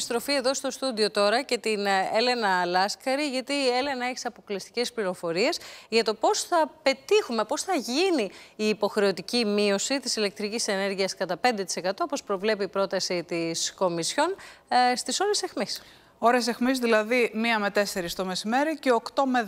επιστροφή εδώ στο στούντιο τώρα και την ε, Έλενα Λάσκαρη, γιατί η Έλενα έχεις αποκλειστικές πληροφορίες για το πώς θα πετύχουμε, πώς θα γίνει η υποχρεωτική μείωση της ηλεκτρικής ενέργειας κατά 5%, όπως προβλέπει η πρόταση της Κομισιόν, ε, στις ώρες αιχμής. Ώρες αιχμής δηλαδή 1 με 4 το μεσημέρι και 8 με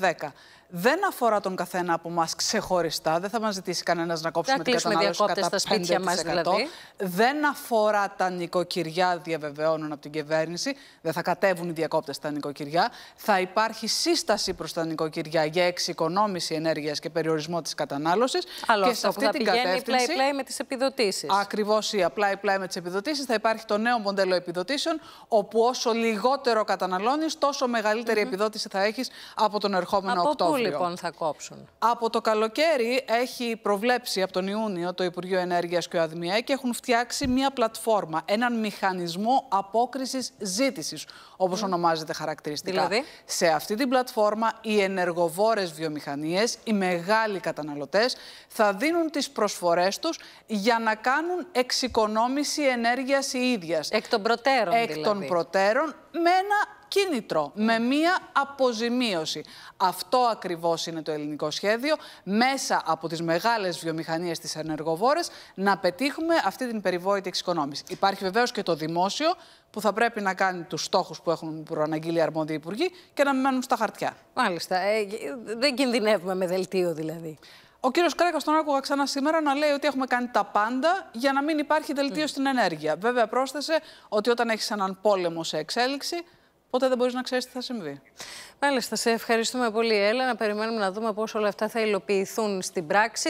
δεν αφορά τον καθένα από εμάς ξεχωριστά. Δεν θα μας ζητήσει κανένας να κόψουμε την κατανάλωση κατά στα σπίτια μας, δηλαδή. Δεν αφορά τα νοικοκυριά, διαβεβαιώνουν από την κυβέρνηση. Δεν θα κατέβουν οι διακόπτες στα νοικοκυριά. Θα υπάρχει σύσταση προς τα νοικοκυριά για εξοικονόμηση ενέργειας και περιορισμό της κατανάλωσης. Αλλά και σε αυτή θα την πηγαίνει πλάι-πλάι με τις επιδοτήσεις. Ακριβώς η απλά-πλάι με τις επιδοτήσεις. Θα υπάρχει το νέο μοντέλο επιδοτήσεων, όπου όσο λιγότερο καταναλώνεις, τόσο μεγαλύτερη επιδότηση θα έχεις από τον ερχόμενο Οκτώβριο λοιπόν θα κόψουν. Από το καλοκαίρι έχει προβλέψει από τον Ιούνιο το Υπουργείο Ενέργειας και ο και έχουν φτιάξει μία πλατφόρμα, έναν μηχανισμό απόκρισης ζήτησης, όπως ονομάζεται χαρακτηριστικά. Δηλαδή. Σε αυτή την πλατφόρμα οι ενεργοβόρες βιομηχανίες, οι μεγάλοι καταναλωτές, θα δίνουν τις προσφορές τους για να κάνουν εξοικονόμηση ενέργειας η ίδια. Εκ των προτέρων. Εκ δηλαδή. των προτέρων με ένα κίνητρο, με μία αποζημίωση. Αυτό ακριβώς είναι το ελληνικό σχέδιο, μέσα από τις μεγάλες βιομηχανίες της ενεργοβόρες, να πετύχουμε αυτή την περιβόητη εξοικονόμηση. Υπάρχει βεβαίως και το δημόσιο, που θα πρέπει να κάνει τους στόχους που έχουν προαναγγείλει οι αρμόδιοι υπουργοί και να μην μένουν στα χαρτιά. Μάλιστα. Ε, δεν κινδυνεύουμε με δελτίο δηλαδή. Ο κύριος Κρέκα τον άκουγα ξανά σήμερα να λέει ότι έχουμε κάνει τα πάντα για να μην υπάρχει δελτίο στην ενέργεια. Βέβαια, πρόσθεσε ότι όταν έχεις έναν πόλεμο σε εξέλιξη, Ποτέ δεν μπορείς να ξέρεις τι θα συμβεί. Μάλιστα, σε ευχαριστούμε πολύ, Έλα. Να περιμένουμε να δούμε πώς όλα αυτά θα υλοποιηθούν στην πράξη.